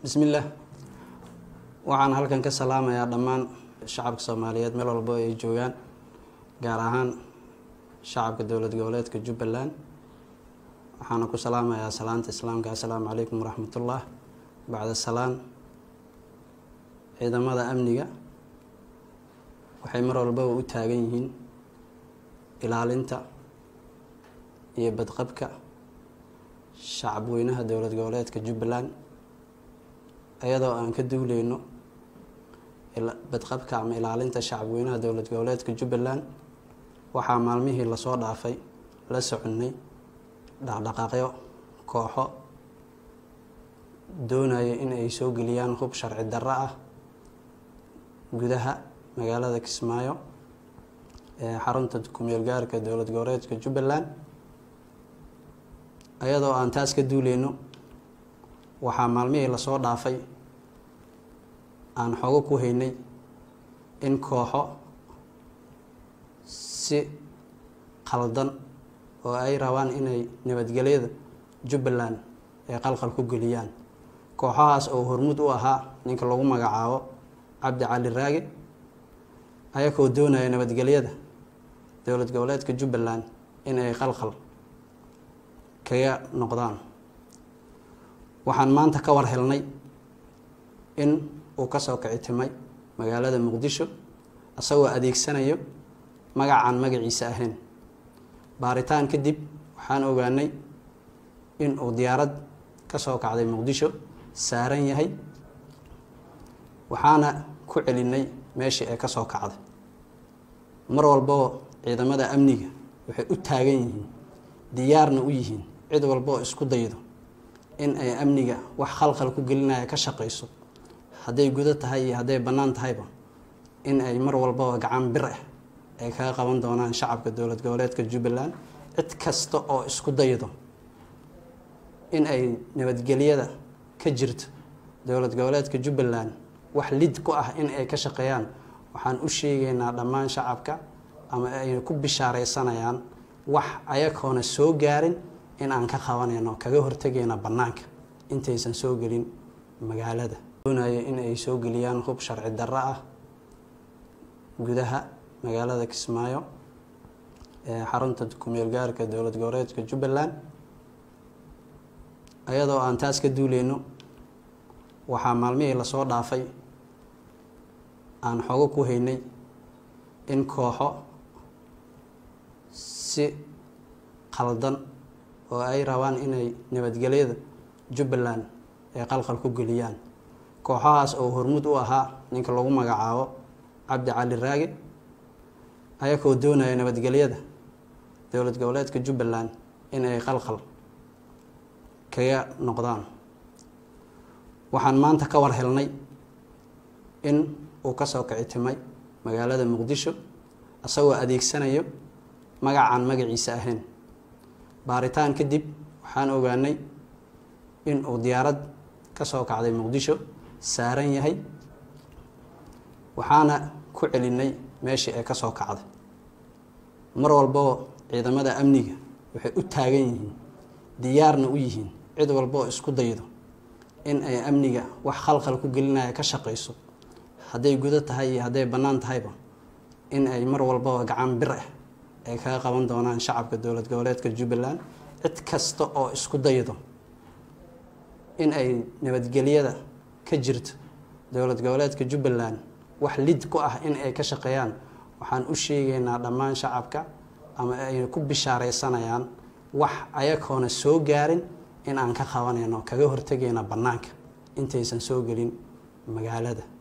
bismillaah waxaan halkan ka salaamayaa dhammaan shacabka soomaaliyeed meel walbo ay joogaan gaar ahaan shacabka dowlad goboleedka jubbaland waxaana ku salaamayaa salaanta islaamka assalaamu calaykum waraxmatullah bacda salaan ciidamada amniga waxay mar walbaba u taagan yihiin ilaalinta iyo badqabka shacabweynaha dowlad goboleedka jubbaland iyadoo aan ka duuleyno badqabka ama ilaalinta shacabweynaha dowlad goboleedka jubbaland waxaa maalmihii lasoo dhaafay la soconnay dhaqdhaqaaqyo kooxo doonaya in ay soo geliyaan hub sharci darro ah gudaha magaalada kismaayo ee xarunta kumeel gaarka dowlad goboleedka jubbaland iyadoo aan taas ka duuleyno waxaa maalmihii lasoo dhaafay aan xogo ku haynay in kooxo si khaldan oo ay rabaan inay nabadgelyada jubbaland ay qalqal ku geliyaan kooxahaas oo hormud u ahaa ninka lagu magacaabo cabdi cali raage ayagoo doonaya nabadgelyada dowlad goboleedka jubbaland in ay qalqal kaga noqdaan waxaan maanta ka war helnay in uu kasoo kici timay magaalada muqdisho isagoo adeegsanayo magacaan magaciisa ahayn baaritaan kadib waxaan ogaanay in uu diyaarad ka soo kacday muqdisho saaran yahay waxaana ku celinay meeshii ee ka soo kacday mar walboo ciidamada amniga waxay u taagan yihiin diyaarna u yihiin cid walba isku daydo in ay amniga wax khalkhal ku gelinaya ka shaqayso hadday gudo tahay iyo hadday bannaan tahayba in ay mar walbaba gacan bir ah ay kaga qaban doonaan shacabka dowlad goboleedka jubbaland cid kasta oo isku daydo in ay nabadgelyada ka jirto dowlad goboleedka jubbaland wax lid ku ah in ay ka shaqeeyaan waxaan u sheegaynaa dhammaan shacabka ama ay ku bishaaraysanayaan wax ayagoona soo gaarin in aan ka qabanayno kaga hortegayna bannaanka intaysan soo gelin magaalada doonaya in ay soo geliyaan hub sharci darro ah gudaha magaalada kismaayo ee xarunta kumeel gaarka dowlad goboreedka jubbaland ayadoo aan taas ka duuleyno waxaa maalmihii lasoo dhaafay aan xogo ku haynay in kooxo si qaldan oo ay rabaan inay nabadgelyada jubbaland ay qalqal ku geliyaan kooxahaas oo hormud u ahaa ninka lagu magacaabo cabdi cali raage ayagoo doonaya nabadgelyada dowlad goboleedka jubbaland in ay qalqal kaga noqdaan waxaan maanta ka war helnay in uu kasoo kici timay magaalada muqdisho isagoo adeegsanayo magacaan magaciisa ahayn baaritaan kadib waxaan ogaanay in uu diyaarad ka soo kacday muqdisho saaran yahay waxaana ku celinay meeshii ee ka soo kacday mar walboo ciidamada amniga waxay u taagan yihiin diyaarna u yihiin cid walboo isku daydo in ay amniga wax khalkhal ku gelinaya ka shaqayso hadday gudo tahay iyo hadday bannaan tahayba in ay mar walbaba gacan bir ah ay kaga qaban doonaan shacabka dowlad goboleedka jubbaland cid kasta oo isku daydo in ay nabadgelyada ka jirto dowlad goboleedka jubbaland wax lid ku ah in ay ka shaqeeyaan waxaan u sheegaynaa dhammaan shacabka ama ay ku bishaaraysanayaan wax ayagoona soo gaarin in aan ka qabanayno kaga hortegayna bannaanka intaysan soo gelin magaalada